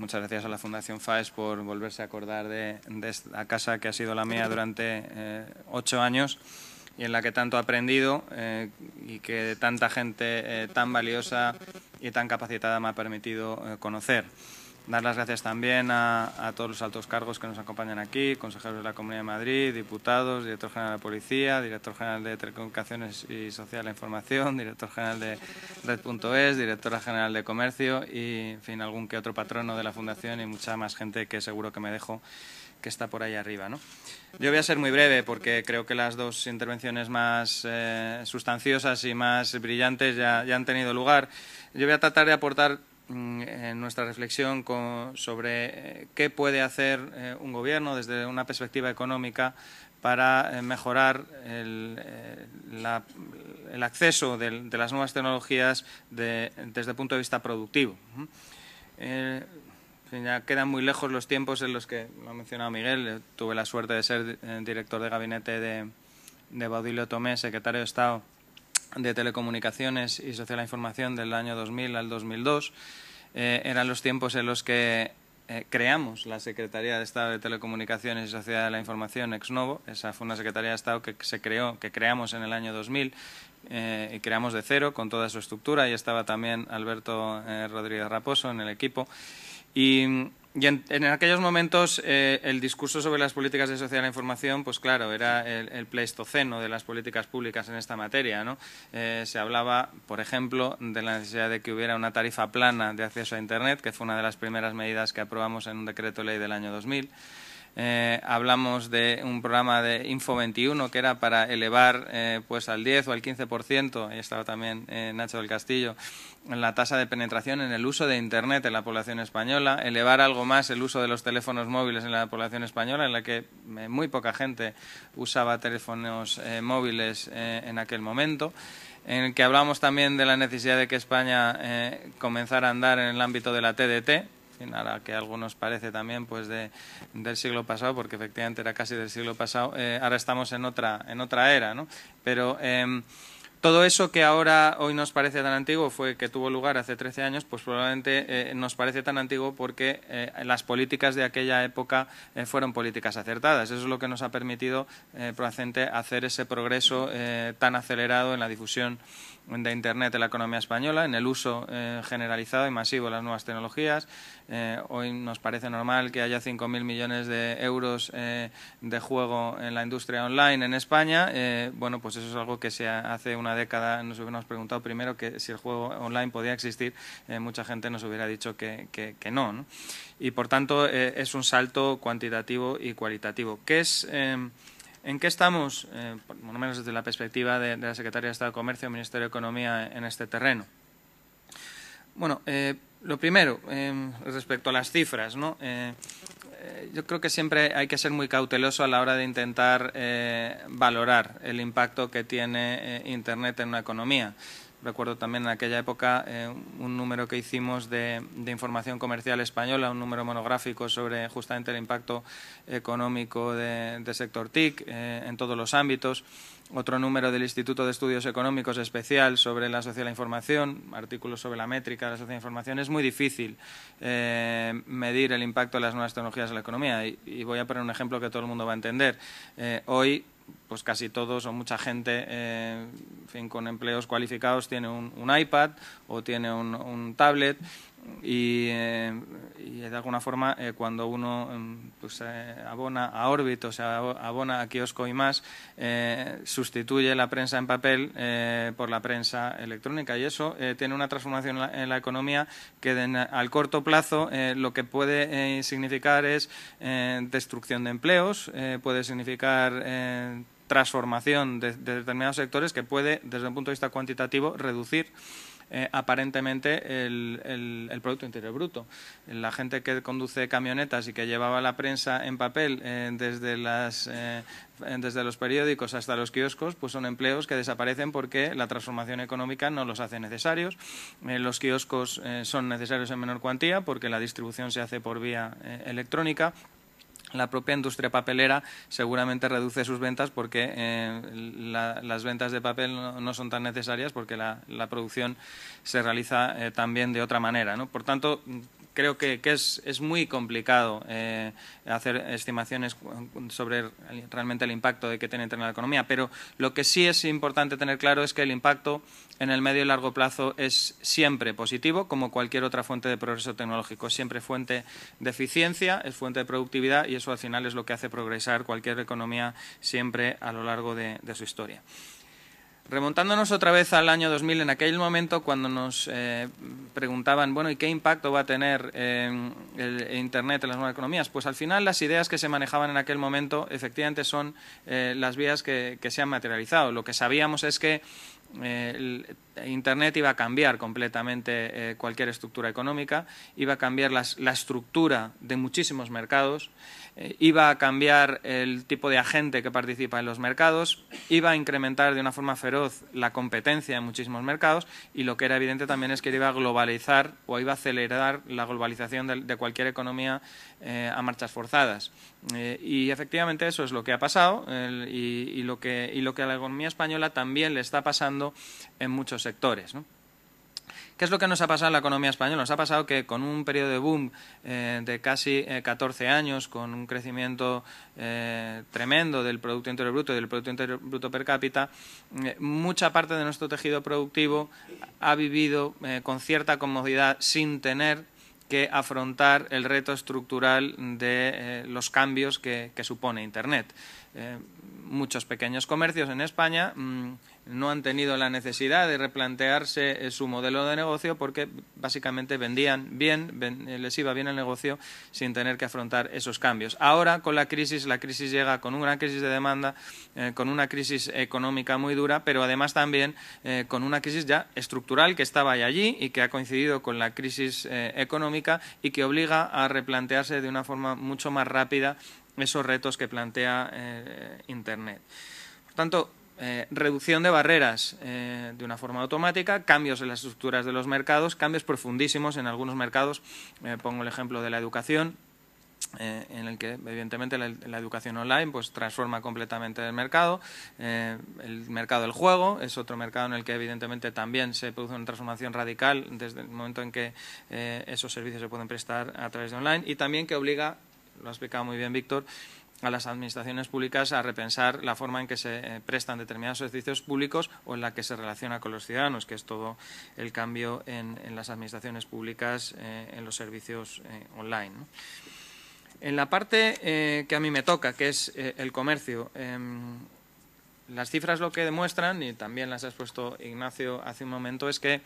Muchas gracias a la Fundación FAES por volverse a acordar de, esta casa que ha sido la mía durante eh, ocho años y en la que tanto he aprendido eh, y que tanta gente eh, tan valiosa y tan capacitada me ha permitido conocer. Dar las gracias también a, todos los altos cargos que nos acompañan aquí, consejeros de la Comunidad de Madrid, diputados, director general de la Policía, director general de Telecomunicaciones y Social de Información, director general de Red.es, directora general de Comercio y, en fin, algún que otro patrono de la Fundación y mucha más gente que seguro que me dejo que está por ahí arriba. Yo voy a ser muy breve porque creo que las dos intervenciones más eh, sustanciosas y más brillantes ya, ya, han tenido lugar. Yo voy a tratar de aportar Mm, en nuestra reflexión sobre eh, qué puede hacer eh, un gobierno desde una perspectiva económica para eh, mejorar el, acceso de, las nuevas tecnologías desde el punto de vista productivo. ya quedan muy lejos los tiempos en los que, lo ha mencionado Miguel, tuve la suerte de ser director de gabinete de, de Baudilio Tomé, secretario de Estado de Telecomunicaciones y Sociedad de la Información del año 2000 al 2002 eh, eran los tiempos en los que eh, creamos la Secretaría de Estado de Telecomunicaciones y Sociedad de la Información ex novo. Esa fue una Secretaría de Estado que se creó, que creamos en el año 2000 eh, y creamos de cero con toda su estructura. y estaba también Alberto Rodríguez Raposo en el equipo. Y y en, aquellos momentos eh, el discurso sobre las políticas de sociedad de la información, pues claro, era el, pleistoceno de las políticas públicas en esta materia. ¿no? Eh, se hablaba, por ejemplo, de la necesidad de que hubiera una tarifa plana de acceso a Internet, que fue una de las primeras medidas que aprobamos en un decreto ley del año 2000. Eh, hablamos de un programa de Info 21 que era para elevar eh, pues al 10 o al 15%, y estaba también eh, Nacho del Castillo, la tasa de penetración en el uso de Internet en la población española, elevar algo más el uso de los teléfonos móviles en la población española, en la que muy poca gente usaba teléfonos móviles en aquel momento en el que hablamos también de la necesidad de que España comenzara a andar en el ámbito de la TDT, que algo nos parece también pues de, del siglo pasado, porque efectivamente era casi del siglo pasado, eh, ahora estamos en otra, en otra era, ¿no? Pero em, todo eso que ahora hoy nos parece tan antiguo fue que tuvo lugar hace 13 años, pues probablemente eh, nos parece tan antiguo porque eh, las políticas de aquella época fueron políticas acertadas. Eso es lo que nos ha permitido hacer ese progreso tan acelerado en la difusión de Internet en la economía española, en el uso eh, generalizado y masivo de las nuevas tecnologías. Eh, hoy nos parece normal que haya 5.000 millones de euros eh, de juego en la industria online en España. bueno, pues eso es algo que se hace una década nos hubiéramos preguntado primero que si el juego online podía existir, mucha gente nos hubiera dicho que, no, no, Y por tanto es un salto cuantitativo y cualitativo. ¿Qué es ¿En qué estamos, eh, por lo menos desde la perspectiva de, la Secretaría de Estado de Comercio y Ministerio de Economía, en este terreno? Bueno, eh, lo primero, em, respecto a las cifras, ¿no? Eh, yo creo que siempre hay que ser muy cauteloso a la hora de intentar valorar el impacto que tiene Internet en una economía. Recuerdo también en aquella época eh, un número que hicimos de, información comercial española, un número monográfico sobre justamente el impacto económico del sector TIC eh, en todos los ámbitos. Otro número del Instituto de Estudios Económicos especial sobre la sociedad de la información, artículos sobre la métrica de la sociedad de la información. Es muy difícil eh, medir el impacto de las nuevas tecnologías en la economía y, y, voy a poner un ejemplo que todo el mundo va a entender. hoy pues casi todos o mucha gente eh, fin, con empleos cualificados tiene un, iPad o tiene un, tablet y eh, y de alguna forma eh, cuando uno em, pues, eh, abona a órbito, o sea, abona a kiosco y más, eh, sustituye la prensa en papel por la prensa electrónica y eso tiene una transformación en la, economía que al corto plazo lo que puede significar es destrucción de empleos, puede significar transformación de, de determinados sectores que puede, desde un punto de vista cuantitativo, reducir eh, aparentemente el, el, Producto Interior Bruto. La gente que conduce camionetas y que llevaba la prensa en papel eh, desde, eh, desde los periódicos hasta los kioscos, pues son empleos que desaparecen porque la transformación económica no los hace necesarios. los kioscos son necesarios en menor cuantía porque la distribución se hace por vía electrónica la propia industria papelera seguramente reduce sus ventas porque eh, las ventas de papel no, son tan necesarias porque la, producción se realiza eh, también de otra manera. Por tanto, creo que, es, muy complicado eh, hacer estimaciones sobre realmente el impacto que tiene en la economía, pero lo que sí es importante tener claro es que el impacto en el medio y largo plazo es siempre positivo, como cualquier otra fuente de progreso tecnológico. Es siempre fuente de eficiencia, es fuente de productividad y eso al final es lo que hace progresar cualquier economía siempre a lo largo de su historia. Remontándonos otra vez al año 2000, en aquel momento cuando nos eh, preguntaban, bueno, ¿y qué impacto va a tener eh, el Internet en las nuevas economías? Pues al final las ideas que se manejaban en aquel momento efectivamente son eh, las vías que, se han materializado. Lo que sabíamos es que Internet iba a cambiar completamente eh, cualquier estructura económica, iba a cambiar la estructura de muchísimos mercados, eh, iba a cambiar el tipo de agente que participa en los mercados, iba a incrementar de una forma feroz la competencia en muchísimos mercados y lo que era evidente también es que iba a globalizar o iba a acelerar la globalización de, cualquier economía eh, a marchas forzadas. y efectivamente eso es lo que ha pasado y, lo que, y lo que a la economía española también le está pasando en muchos sectores ¿Qué es lo que nos ha pasado en la economía española? Nos ha pasado que con un periodo de boom eh, de casi 14 eh, años, con un crecimiento eh, tremendo del Producto Interior Bruto y del Producto Interior Bruto per cápita, mucha parte de nuestro tejido productivo ha vivido con cierta comodidad sin tener que afrontar el reto estructural de los cambios que, supone Internet. muchos pequeños comercios en España. Mm, no han tenido la necesidad de replantearse eh, su modelo de negocio porque básicamente vendían bien, eh, les iba bien el negocio sin tener que afrontar esos cambios. Ahora con la crisis, la crisis llega con una crisis de demanda, eh, con una crisis económica muy dura, pero además también con una crisis ya estructural que estaba ahí allí y que ha coincidido con la crisis económica y que obliga a replantearse de una forma mucho más rápida esos retos que plantea Internet. Por tanto, eh, reducción de barreras eh, de una forma automática, cambios en las estructuras de los mercados, cambios profundísimos en algunos mercados. Eh, pongo el ejemplo de la educación, en el que evidentemente la, educación online pues transforma completamente el mercado. el mercado del juego es otro mercado en el que evidentemente también se produce una transformación radical desde el momento en que esos servicios se pueden prestar a través de online y también que obliga, lo ha explicado muy bien Víctor, a las administraciones públicas a repensar la forma en que se eh, prestan determinados servicios públicos o en la que se relaciona con los ciudadanos, que es todo el cambio en, las administraciones públicas eh, en los servicios eh, online. En la parte que a mí me toca, que es el comercio, em, las cifras lo que demuestran, y también las ha expuesto Ignacio hace un momento, es que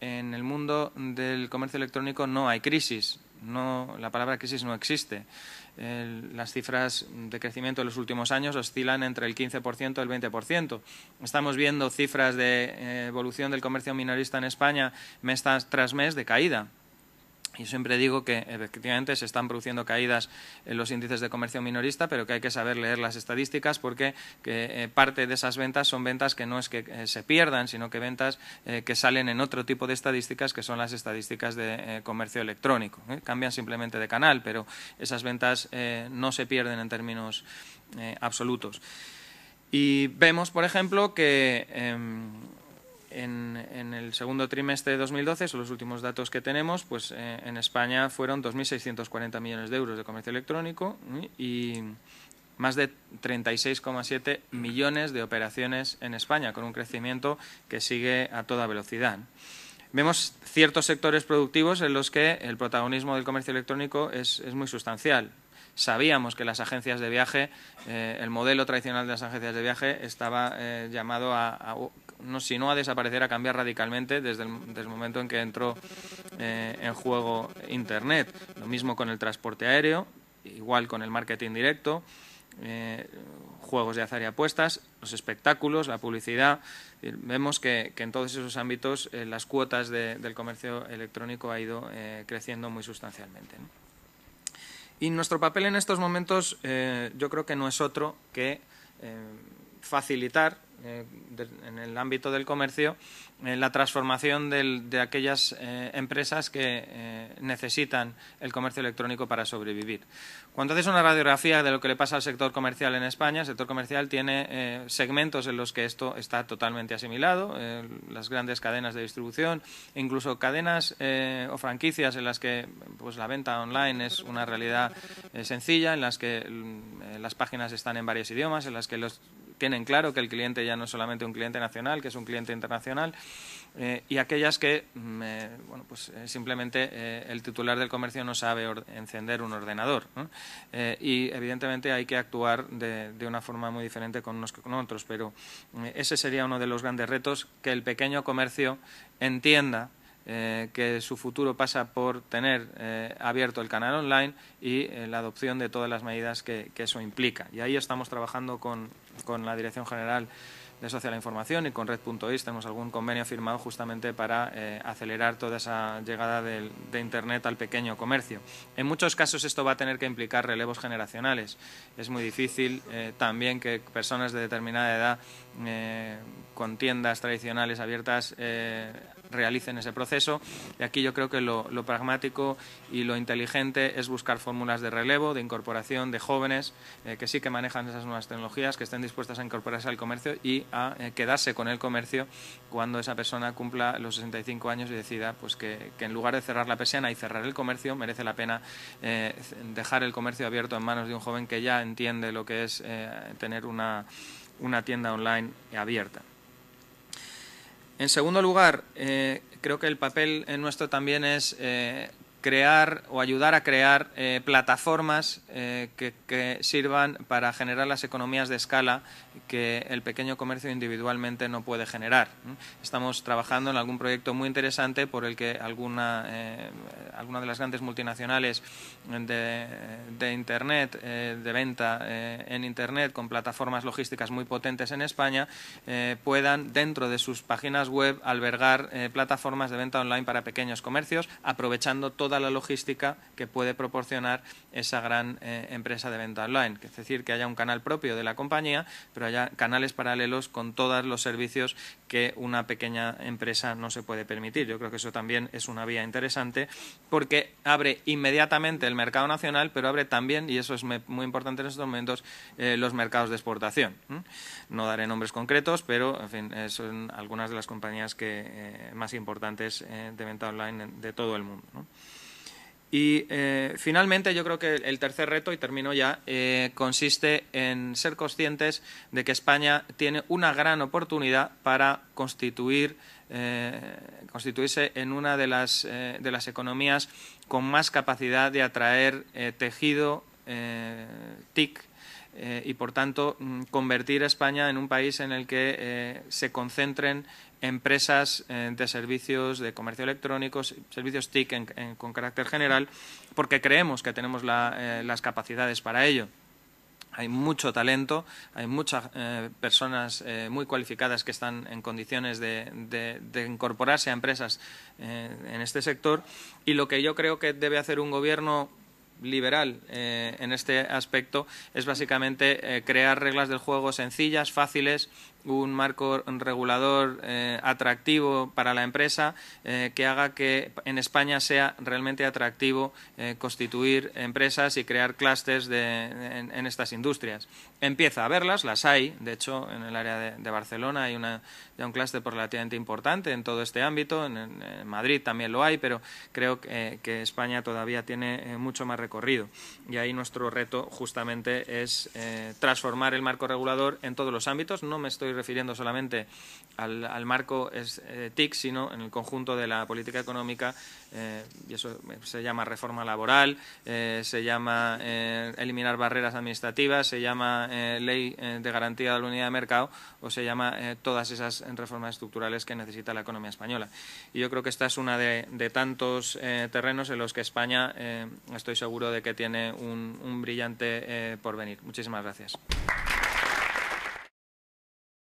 en el mundo del comercio electrónico no hay crisis. No, la palabra crisis no existe. las cifras de crecimiento de los últimos años oscilan entre el 15% y el 20%. Estamos viendo cifras de eh, evolución del comercio minorista en España mes tras mes de caída. Yo siempre digo que efectivamente se están produciendo caídas en los índices de comercio minorista, pero que hay que saber leer las estadísticas porque eh, eh, parte de esas ventas son ventas que no es que eh, se pierdan, sino que ventas que salen en otro tipo de estadísticas que son las estadísticas de comercio electrónico. Cambian simplemente de canal, pero esas ventas no se pierden en términos absolutos. Y vemos, por ejemplo, que em, en, el segundo trimestre de 2012, son los últimos datos que tenemos, pues eh, en España fueron 2.640 millones de euros de comercio electrónico y más de 36,7 millones de operaciones en España, con un crecimiento que sigue a toda velocidad. Vemos ciertos sectores productivos en los que el protagonismo del comercio electrónico es, muy sustancial sabíamos que las agencias de viaje, eh, el modelo tradicional de las agencias de viaje estaba eh, llamado a no, si no a desaparecer, a cambiar radicalmente desde el, momento en que entró eh, en juego Internet. Lo mismo con el transporte aéreo, igual con el marketing directo, eh, juegos de azar y apuestas, los espectáculos, la publicidad. Eh, vemos que, en todos esos ámbitos las cuotas del comercio electrónico ha ido creciendo muy sustancialmente. Y nuestro papel en estos momentos yo creo que no es otro que facilitar eh, en el ámbito del comercio eh, la transformación de aquellas eh, empresas que necesitan el comercio electrónico para sobrevivir. Cuando haces una radiografía de lo que le pasa al sector comercial en España, el sector comercial tiene segmentos en los que esto está totalmente asimilado, las grandes cadenas de distribución, incluso cadenas o franquicias en las que pues, la venta online es una realidad sencilla, en las que mm, las páginas están en varios idiomas, en las que los tienen claro que el cliente ya no es solamente un cliente nacional, que es un cliente internacional, eh, y aquellas que mm, eh, bueno, pues, eh, simplemente el titular del comercio no sabe encender un ordenador. y evidentemente hay que actuar de, una forma muy diferente con unos que con otros, pero mm, ese sería uno de los grandes retos, que el pequeño comercio entienda que su futuro pasa por tener abierto el canal online y la adopción de todas las medidas que eso implica. Y ahí estamos trabajando con, con la Dirección General de Social e Información y con Red.is tenemos algún convenio firmado justamente para eh, acelerar toda esa llegada de, Internet al pequeño comercio. En muchos casos esto va a tener que implicar relevos generacionales. Es muy difícil eh, también que personas de determinada edad eh, con tiendas tradicionales abiertas realicen ese proceso. Y aquí yo creo que lo, pragmático y lo inteligente es buscar fórmulas de relevo, de incorporación de jóvenes eh, que sí que manejan esas nuevas tecnologías, que estén dispuestas a incorporarse al comercio y a eh, quedarse con el comercio cuando esa persona cumpla los 65 años y decida pues que, en lugar de cerrar la persiana y cerrar el comercio, merece la pena eh, dejar el comercio abierto en manos de un joven que ya entiende lo que es tener una, una tienda online abierta. En segundo lugar, eh, creo que el papel nuestro también es eh, crear o ayudar a crear eh, plataformas eh, que, sirvan para generar las economías de escala que el pequeño comercio individualmente no puede generar. Estamos trabajando en algún proyecto muy interesante por el que alguna, eh, de las grandes multinacionales de, Internet, de venta en Internet, con plataformas logísticas muy potentes en España, puedan dentro de sus páginas web albergar plataformas de venta online para pequeños comercios, aprovechando toda la logística que puede proporcionar esa gran eh, empresa de venta online. Es decir, que haya un canal propio de la compañía, pero haya canales paralelos con todos los servicios que una pequeña empresa no se puede permitir. Yo creo que eso también es una vía interesante porque abre inmediatamente el mercado nacional, pero abre también, y eso es muy importante en estos momentos, eh, los mercados de exportación. No daré nombres concretos, pero eh, son algunas de las compañías más importantes de venta online de todo el mundo. Y eh, finalmente yo creo que el tercer reto, y termino ya, eh, consiste en ser conscientes de que España tiene una gran oportunidad para eh, constituirse en una de las, economías con más capacidad de atraer tejido TIC y por tanto mm, convertir a España en un país en el que se concentren empresas eh, de servicios de comercio electrónico, servicios TIC con carácter general, porque creemos que tenemos eh, las capacidades para ello. Hay mucho talento, hay muchas eh, personas muy cualificadas que están en condiciones de, incorporarse a empresas en este sector y lo que yo creo que debe hacer un gobierno liberal en este aspecto es básicamente crear reglas del juego sencillas, fáciles, un marco regulador eh, atractivo para la empresa eh, que haga que en España sea realmente atractivo eh, constituir empresas y crear clústeres en, estas industrias. Empieza a verlas, las hay, de hecho, en el área de, Barcelona hay una, un clúster relativamente importante en todo este ámbito, en, Madrid también lo hay, pero creo que, que España todavía tiene mucho más recorrido y ahí nuestro reto justamente es transformar el marco regulador en todos los ámbitos. No me estoy refiriendo solamente al, marco eh, TIC, sino en el conjunto de la política económica, eh, y eso eh, se llama reforma laboral, se llama eliminar barreras administrativas, se llama ley de garantía de la unidad de mercado o se llama todas esas reformas estructurales que necesita la economía española. Y yo creo que esta es una de, tantos terrenos en los que España estoy seguro de que tiene un, un brillante porvenir. Muchísimas gracias.